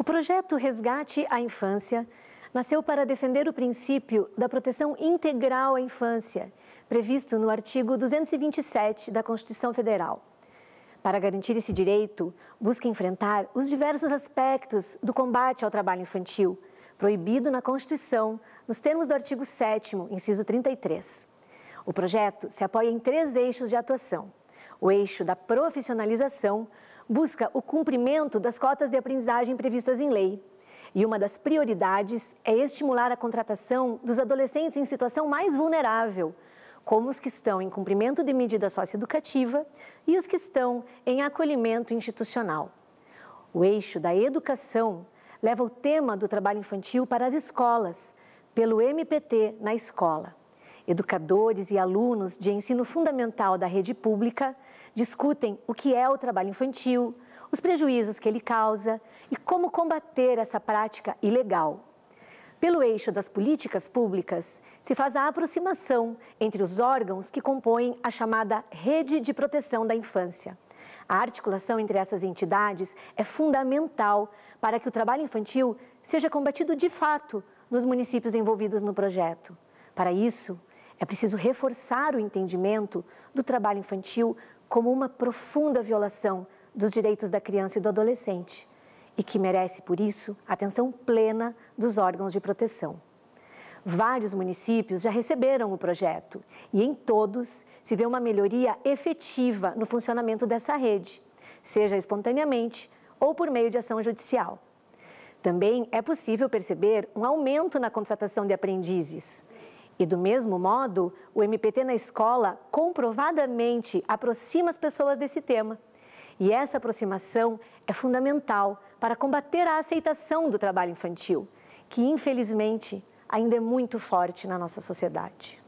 O projeto Resgate à Infância nasceu para defender o princípio da proteção integral à infância, previsto no artigo 227 da Constituição Federal. Para garantir esse direito, busca enfrentar os diversos aspectos do combate ao trabalho infantil, proibido na Constituição, nos termos do artigo 7, inciso 33. O projeto se apoia em três eixos de atuação: o eixo da profissionalização busca o cumprimento das cotas de aprendizagem previstas em lei. E uma das prioridades é estimular a contratação dos adolescentes em situação mais vulnerável, como os que estão em cumprimento de medida socioeducativa e os que estão em acolhimento institucional. O eixo da educação leva o tema do trabalho infantil para as escolas, pelo MPT na escola. Educadores e alunos de ensino fundamental da rede pública discutem o que é o trabalho infantil, os prejuízos que ele causa e como combater essa prática ilegal. Pelo eixo das políticas públicas, se faz a aproximação entre os órgãos que compõem a chamada Rede de Proteção da Infância. A articulação entre essas entidades é fundamental para que o trabalho infantil seja combatido de fato nos municípios envolvidos no projeto. Para isso, é preciso reforçar o entendimento do trabalho infantil como uma profunda violação dos direitos da criança e do adolescente e que merece, por isso, atenção plena dos órgãos de proteção. Vários municípios já receberam o projeto e em todos se vê uma melhoria efetiva no funcionamento dessa rede, seja espontaneamente ou por meio de ação judicial. Também é possível perceber um aumento na contratação de aprendizes e do mesmo modo, o MPT na escola comprovadamente aproxima as pessoas desse tema. E essa aproximação é fundamental para combater a aceitação do trabalho infantil, que infelizmente ainda é muito forte na nossa sociedade.